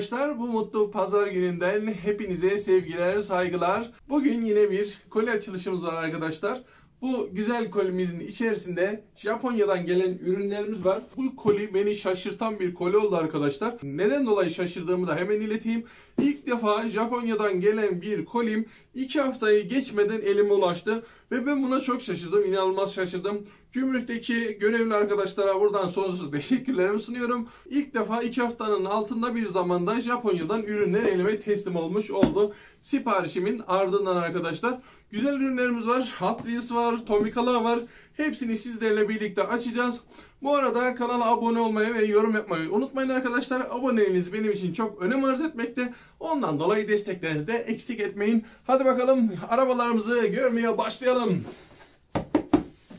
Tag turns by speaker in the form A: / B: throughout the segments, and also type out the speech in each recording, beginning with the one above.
A: arkadaşlar bu mutlu pazar gününden hepinize sevgiler, saygılar. Bugün yine bir koli açılışımız var arkadaşlar. Bu güzel kolimizin içerisinde Japonya'dan gelen ürünlerimiz var. Bu koli beni şaşırtan bir koli oldu arkadaşlar. Neden dolayı şaşırdığımı da hemen ileteyim. İlk defa Japonya'dan gelen bir kolim 2 haftayı geçmeden elime ulaştı. Ve ben buna çok şaşırdım. İnanılmaz şaşırdım. Gümrükteki görevli arkadaşlara buradan sonsuz teşekkürlerimi sunuyorum. İlk defa 2 haftanın altında bir zamanda Japonya'dan ürünler elime teslim olmuş oldu. Siparişimin ardından arkadaşlar Güzel ürünlerimiz var. Hot Wheels var, Tomikala var. Hepsini sizlerle birlikte açacağız. Bu arada kanala abone olmayı ve yorum yapmayı unutmayın arkadaşlar. Aboneliğiniz benim için çok önem arz etmekte. Ondan dolayı desteklerinizi de eksik etmeyin. Hadi bakalım arabalarımızı görmeye başlayalım.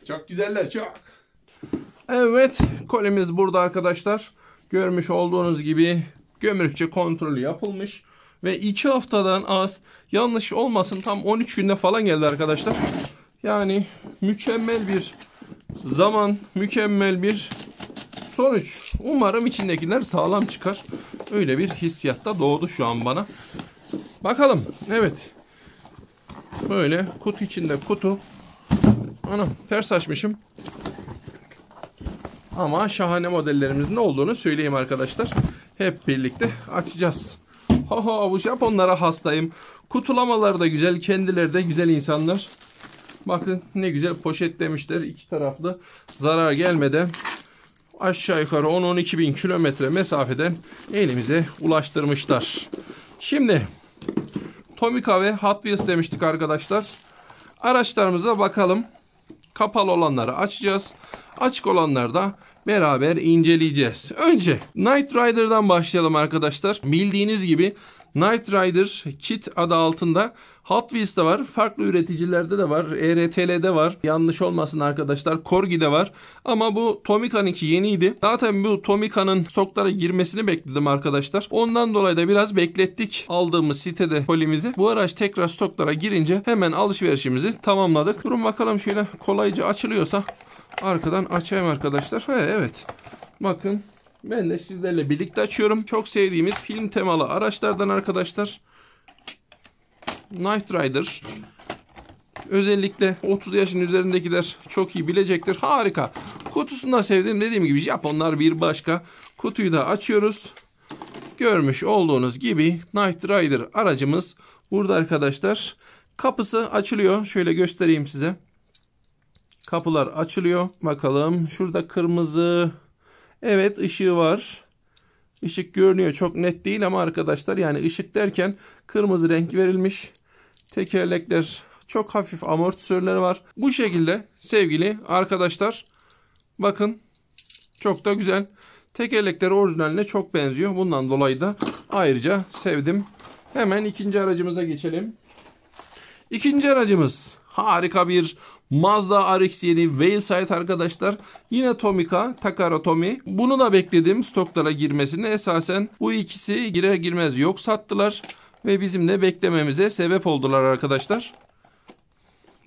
A: Çok güzeller çok. Evet kolimiz burada arkadaşlar. Görmüş olduğunuz gibi gömürükçe kontrolü yapılmış. Ve 2 haftadan az Yanlış olmasın tam 13 günde falan geldi arkadaşlar. Yani mükemmel bir zaman, mükemmel bir sonuç. Umarım içindekiler sağlam çıkar. Öyle bir hissiyatta doğdu şu an bana. Bakalım. Evet. Böyle kutu içinde kutu. Anam ters açmışım. Ama şahane modellerimizin ne olduğunu söyleyeyim arkadaşlar. Hep birlikte açacağız. Ho ho bu Japonlara hastayım. Kutulamaları da güzel. Kendileri de güzel insanlar. Bakın ne güzel poşetlemişler. iki taraflı zarar gelmeden aşağı yukarı 10-12 bin kilometre mesafeden elimize ulaştırmışlar. Şimdi Tomica ve Hot Wheels demiştik arkadaşlar. Araçlarımıza bakalım. Kapalı olanları açacağız. Açık olanları da beraber inceleyeceğiz. Önce Night Rider'dan başlayalım arkadaşlar. Bildiğiniz gibi Knight Rider Kit adı altında Hot Wheels de var. Farklı üreticilerde de var. ERTL'de var. Yanlış olmasın arkadaşlar. Korgi'de var. Ama bu Tomica'nınki yeniydi. Zaten bu Tomica'nın stoklara girmesini bekledim arkadaşlar. Ondan dolayı da biraz beklettik aldığımız sitede polimizi. Bu araç tekrar stoklara girince hemen alışverişimizi tamamladık. Durun bakalım şöyle kolayca açılıyorsa arkadan açayım arkadaşlar. He, evet. Bakın ben de sizlerle birlikte açıyorum. Çok sevdiğimiz film temalı araçlardan arkadaşlar. Knight Rider. Özellikle 30 yaşın üzerindekiler çok iyi bilecektir. Harika. Kutusunda sevdim dediğim gibi Japonlar bir başka. Kutuyu da açıyoruz. Görmüş olduğunuz gibi Knight Rider aracımız burada arkadaşlar. Kapısı açılıyor. Şöyle göstereyim size. Kapılar açılıyor. Bakalım şurada kırmızı Evet ışığı var. Işık görünüyor çok net değil ama arkadaşlar yani ışık derken kırmızı renk verilmiş. Tekerlekler çok hafif amortisörleri var. Bu şekilde sevgili arkadaşlar bakın çok da güzel. Tekerlekleri orijinaline çok benziyor. Bundan dolayı da ayrıca sevdim. Hemen ikinci aracımıza geçelim. İkinci aracımız harika bir Mazda RX-7 Wayside arkadaşlar. Yine Tomica, Takara Tomi. Bunu da bekledim stoklara girmesini. Esasen bu ikisi girer girmez yok sattılar. Ve bizim de beklememize sebep oldular arkadaşlar.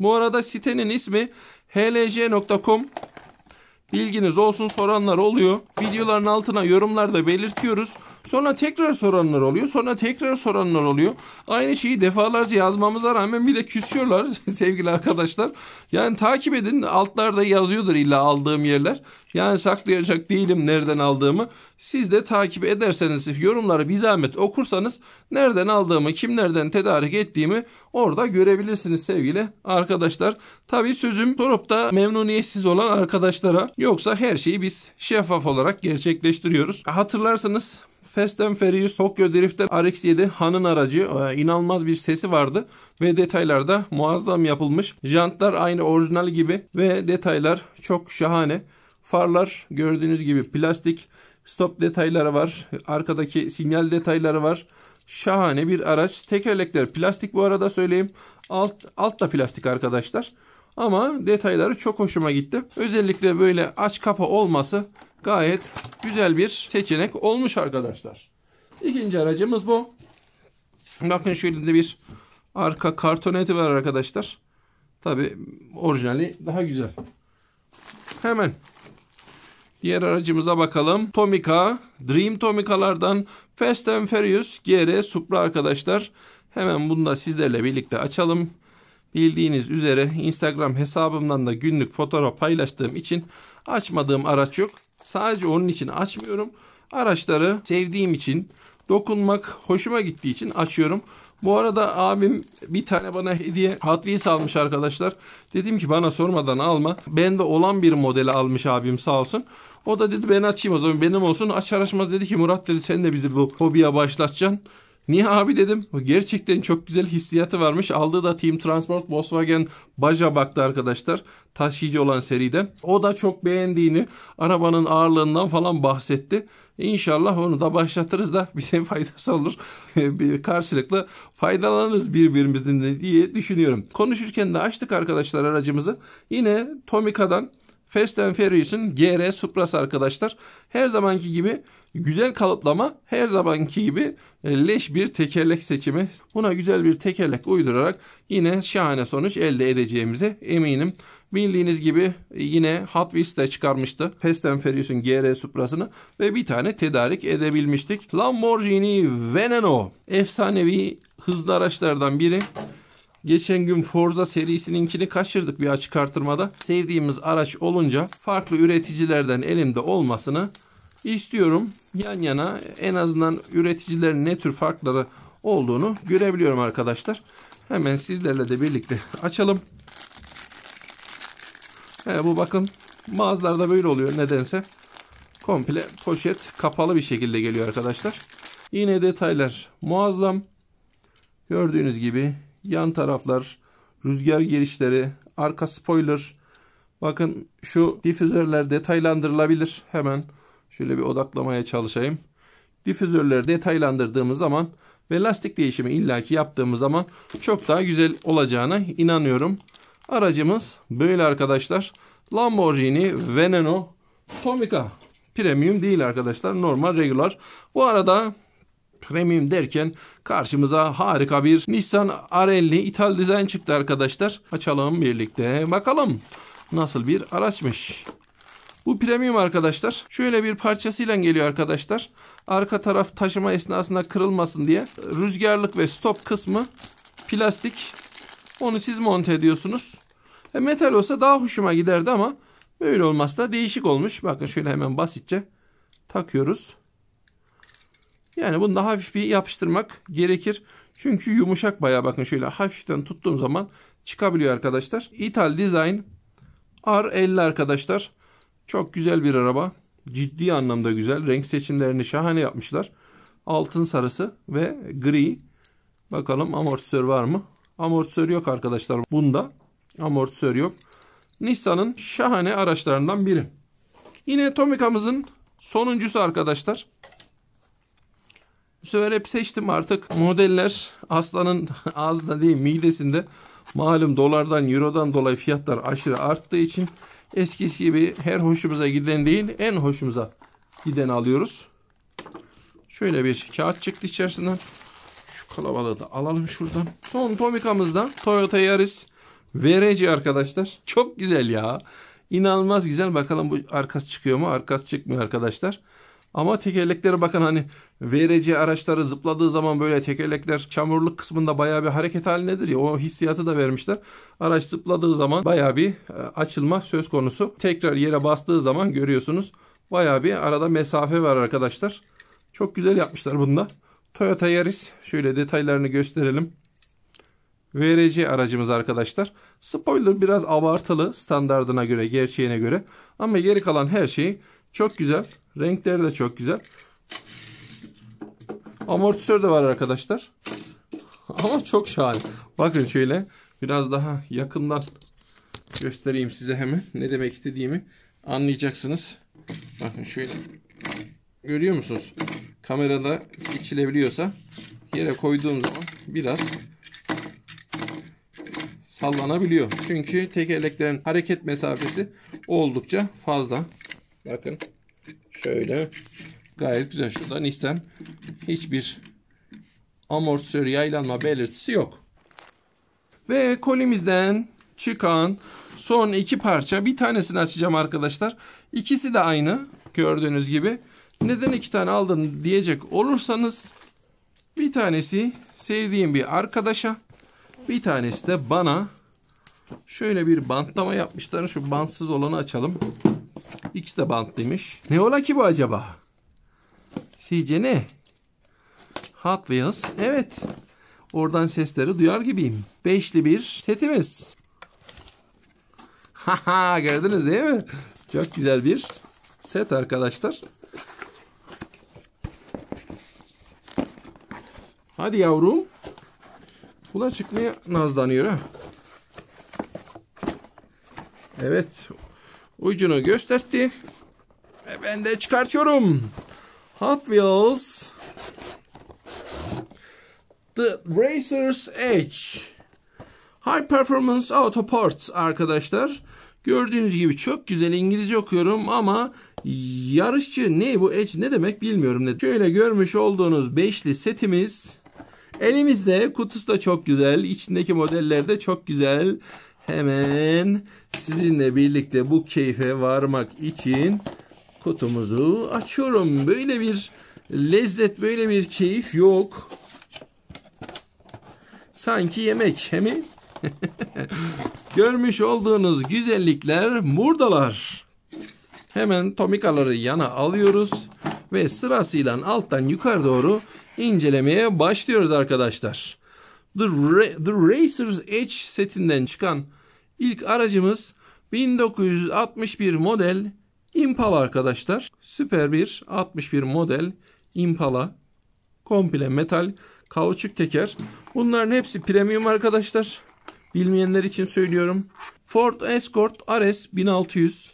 A: Bu arada sitenin ismi hlc.com. Bilginiz olsun soranlar oluyor. Videoların altına yorumlarda belirtiyoruz. Sonra tekrar soranlar oluyor. Sonra tekrar soranlar oluyor. Aynı şeyi defalarca yazmamıza rağmen bir de küsüyorlar sevgili arkadaşlar. Yani takip edin. Altlarda yazıyordur illa aldığım yerler. Yani saklayacak değilim nereden aldığımı. Siz de takip ederseniz yorumları bir zahmet okursanız nereden aldığımı, kimlerden tedarik ettiğimi orada görebilirsiniz sevgili arkadaşlar. Tabi sözüm sorup da memnuniyetsiz olan arkadaşlara yoksa her şeyi biz şeffaf olarak gerçekleştiriyoruz. Hatırlarsanız Fast and Furious Tokyo Drift'ten RX-7 Han'ın aracı e, inanılmaz bir sesi vardı ve detaylar da muazzam yapılmış. Jantlar aynı orijinal gibi ve detaylar çok şahane. Farlar gördüğünüz gibi plastik stop detayları var. Arkadaki sinyal detayları var. Şahane bir araç. Tekerlekler plastik bu arada söyleyeyim. Alt, alt da plastik arkadaşlar. Ama detayları çok hoşuma gitti. Özellikle böyle aç kapa olması gayet güzel bir seçenek olmuş arkadaşlar. İkinci aracımız bu. Bakın şöyle de bir arka kartoneti var arkadaşlar. Tabi orijinali daha güzel. Hemen diğer aracımıza bakalım. Tomica, Dream Tomica'lardan Fast and Furious GR Supra arkadaşlar. Hemen bunu da sizlerle birlikte açalım. Bildiğiniz üzere Instagram hesabımdan da günlük fotoğraf paylaştığım için açmadığım araç yok. Sadece onun için açmıyorum. Araçları sevdiğim için, dokunmak hoşuma gittiği için açıyorum. Bu arada abim bir tane bana hediye Hot Wheels almış arkadaşlar. Dedim ki bana sormadan alma. Ben de olan bir modeli almış abim sağ olsun. O da dedi ben açayım o zaman benim olsun. Aç araşmaz dedi ki Murat dedi sen de bizi bu hobiye başlatacaksın. Niye abi dedim. Gerçekten çok güzel hissiyatı varmış. Aldığı da Team Transport Volkswagen Baja baktı arkadaşlar. Taşıyıcı olan seride. O da çok beğendiğini, arabanın ağırlığından falan bahsetti. İnşallah onu da başlatırız da bize faydası olur. bir karşılıklı faydalanırız birbirimizden diye düşünüyorum. Konuşurken de açtık arkadaşlar aracımızı. Yine Tomica'dan Fast and Furious'ın GR Supra'sı arkadaşlar. Her zamanki gibi Güzel kalıplama her zamanki gibi e, leş bir tekerlek seçimi. Buna güzel bir tekerlek uydurarak yine şahane sonuç elde edeceğimize eminim. Bildiğiniz gibi e, yine Hot Wheels de çıkarmıştı. Fast Furious'un GR Supra'sını ve bir tane tedarik edebilmiştik. Lamborghini Veneno efsanevi hızlı araçlardan biri. Geçen gün Forza serisininkini kaçırdık bir açık artırmada. Sevdiğimiz araç olunca farklı üreticilerden elimde olmasını istiyorum yan yana en azından üreticilerin ne tür farkları olduğunu görebiliyorum arkadaşlar. Hemen sizlerle de birlikte açalım. He, bu bakın mağazalarda böyle oluyor nedense. Komple poşet kapalı bir şekilde geliyor arkadaşlar. Yine detaylar muazzam. Gördüğünüz gibi yan taraflar, rüzgar girişleri, arka spoiler. Bakın şu difüzörler detaylandırılabilir hemen. Şöyle bir odaklamaya çalışayım. Difüzörleri detaylandırdığımız zaman ve lastik değişimi illaki yaptığımız zaman çok daha güzel olacağına inanıyorum. Aracımız böyle arkadaşlar. Lamborghini Veneno Tomica. Premium değil arkadaşlar. Normal regular. Bu arada premium derken karşımıza harika bir Nissan R50 ithal dizayn çıktı arkadaşlar. Açalım birlikte bakalım nasıl bir araçmış. Bu premium arkadaşlar. Şöyle bir parçasıyla geliyor arkadaşlar. Arka taraf taşıma esnasında kırılmasın diye rüzgarlık ve stop kısmı plastik. Onu siz monte ediyorsunuz. E, metal olsa daha hoşuma giderdi ama böyle olması da değişik olmuş. Bakın şöyle hemen basitçe takıyoruz. Yani bunu daha hafif bir yapıştırmak gerekir. Çünkü yumuşak baya. bakın şöyle hafiften tuttuğum zaman çıkabiliyor arkadaşlar. Ital Design R50 arkadaşlar. Çok güzel bir araba. Ciddi anlamda güzel. Renk seçimlerini şahane yapmışlar. Altın sarısı ve gri. Bakalım amortisör var mı? Amortisör yok arkadaşlar. Bunda amortisör yok. Nissan'ın şahane araçlarından biri. Yine Tomica'mızın sonuncusu arkadaşlar. Bu sefer hep seçtim artık. Modeller aslanın ağzında değil midesinde. Malum dolardan, eurodan dolayı fiyatlar aşırı arttığı için Eskisi gibi her hoşumuza giden değil en hoşumuza giden alıyoruz. Şöyle bir kağıt çıktı içerisinden. Şu kalabalığı da alalım şuradan. Son Tomika'mızdan Toyota Yaris VRC arkadaşlar. Çok güzel ya. İnanılmaz güzel. Bakalım bu arkası çıkıyor mu? Arkası çıkmıyor arkadaşlar. Ama tekerleklere bakın hani VRC araçları zıpladığı zaman böyle tekerlekler çamurluk kısmında bayağı bir hareket halindedir ya o hissiyatı da vermişler. Araç zıpladığı zaman bayağı bir e, açılma söz konusu. Tekrar yere bastığı zaman görüyorsunuz bayağı bir arada mesafe var arkadaşlar. Çok güzel yapmışlar bunda. Toyota Yaris şöyle detaylarını gösterelim. VRC aracımız arkadaşlar. Spoiler biraz abartılı standardına göre, gerçeğine göre. Ama geri kalan her şeyi çok güzel. Renkleri de çok güzel. Amortisör de var arkadaşlar. Ama çok şahane. Bakın şöyle biraz daha yakından göstereyim size hemen ne demek istediğimi anlayacaksınız. Bakın şöyle görüyor musunuz? Kamerada seçilebiliyorsa yere koyduğum zaman biraz sallanabiliyor. Çünkü tekerleklerin hareket mesafesi oldukça fazla. Bakın şöyle gayet güzel. Şurada Nissan hiçbir amortisör yaylanma belirtisi yok. Ve kolimizden çıkan son iki parça. Bir tanesini açacağım arkadaşlar. İkisi de aynı gördüğünüz gibi. Neden iki tane aldın diyecek olursanız bir tanesi sevdiğim bir arkadaşa bir tanesi de bana şöyle bir bantlama yapmışlar. Şu bantsız olanı açalım. İkisi de bantlıymış. Ne ola ki bu acaba? Sizce ne? Hot Wheels. Evet. Oradan sesleri duyar gibiyim. Beşli bir setimiz. Haha gördünüz değil mi? Çok güzel bir set arkadaşlar. Hadi yavrum. Bu çıkmaya nazlanıyor ha. Evet. Ucunu gösterdi. Ve ben de çıkartıyorum. Hot Wheels The Racer's Edge High Performance Auto Parts arkadaşlar. Gördüğünüz gibi çok güzel İngilizce okuyorum ama yarışçı ne bu edge ne demek bilmiyorum. Ne. Şöyle görmüş olduğunuz beşli setimiz elimizde kutusu da çok güzel içindeki modeller de çok güzel hemen sizinle birlikte bu keyfe varmak için kutumuzu açıyorum. Böyle bir lezzet, böyle bir keyif yok. Sanki yemek he mi? Görmüş olduğunuz güzellikler buradalar. Hemen tomikaları yana alıyoruz ve sırasıyla alttan yukarı doğru incelemeye başlıyoruz arkadaşlar. The, Ra- The Racer's Edge setinden çıkan ilk aracımız 1961 model Impala arkadaşlar. Süper bir 61 model Impala. Komple metal kauçuk teker. Bunların hepsi premium arkadaşlar. Bilmeyenler için söylüyorum. Ford Escort RS 1600.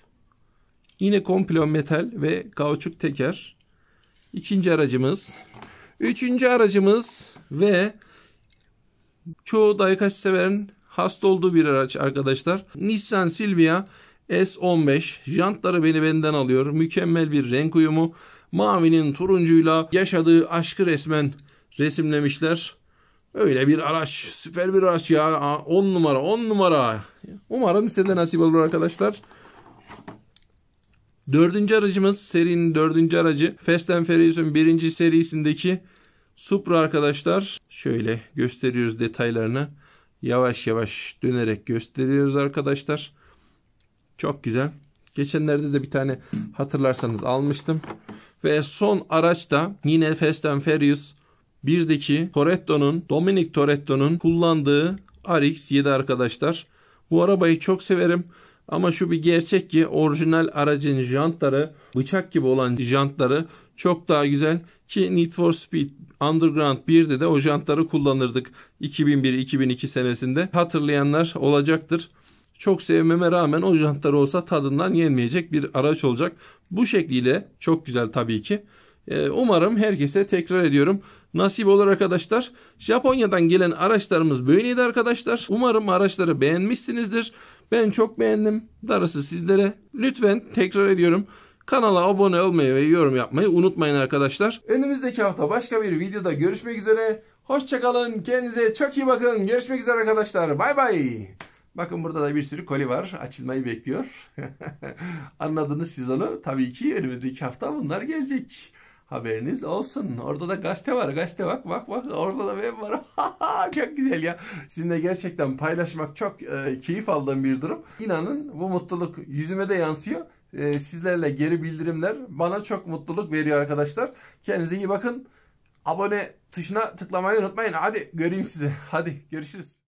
A: Yine komple metal ve kauçuk teker. İkinci aracımız. Üçüncü aracımız ve Çoğu dayakaç severin hasta olduğu bir araç arkadaşlar. Nissan Silvia S15 jantları beni benden alıyor. Mükemmel bir renk uyumu. Mavinin turuncuyla yaşadığı aşkı resmen resimlemişler. Öyle bir araç, süper bir araç ya. 10 numara, 10 numara. Umarım size de nasip olur arkadaşlar. Dördüncü aracımız serinin dördüncü aracı Fast Furious'un birinci serisindeki Supra arkadaşlar şöyle gösteriyoruz detaylarını. Yavaş yavaş dönerek gösteriyoruz arkadaşlar. Çok güzel. Geçenlerde de bir tane hatırlarsanız almıştım. Ve son araç da yine Fast and Furious 1'deki Toretto'nun, Dominic Toretto'nun kullandığı RX-7 arkadaşlar. Bu arabayı çok severim. Ama şu bir gerçek ki orijinal aracın jantları bıçak gibi olan jantları çok daha güzel ki Need for Speed Underground 1'de de o jantları kullanırdık 2001-2002 senesinde. Hatırlayanlar olacaktır. Çok sevmeme rağmen o jantları olsa tadından yenmeyecek bir araç olacak. Bu şekliyle çok güzel tabii ki. E, umarım herkese tekrar ediyorum. Nasip olur arkadaşlar. Japonya'dan gelen araçlarımız böyleydi arkadaşlar. Umarım araçları beğenmişsinizdir. Ben çok beğendim. Darısı sizlere. Lütfen tekrar ediyorum. Kanala abone olmayı ve yorum yapmayı unutmayın arkadaşlar. Önümüzdeki hafta başka bir videoda görüşmek üzere. Hoşçakalın. Kendinize çok iyi bakın. Görüşmek üzere arkadaşlar. Bay bay. Bakın burada da bir sürü koli var. Açılmayı bekliyor. Anladınız siz onu. Tabii ki önümüzdeki hafta bunlar gelecek. Haberiniz olsun. Orada da gazete var. Gazete bak bak bak. Orada da benim var. çok güzel ya. Sizinle gerçekten paylaşmak çok e, keyif aldığım bir durum. İnanın bu mutluluk yüzüme de yansıyor e, sizlerle geri bildirimler bana çok mutluluk veriyor arkadaşlar. Kendinize iyi bakın. Abone tuşuna tıklamayı unutmayın. Hadi göreyim sizi. Hadi görüşürüz.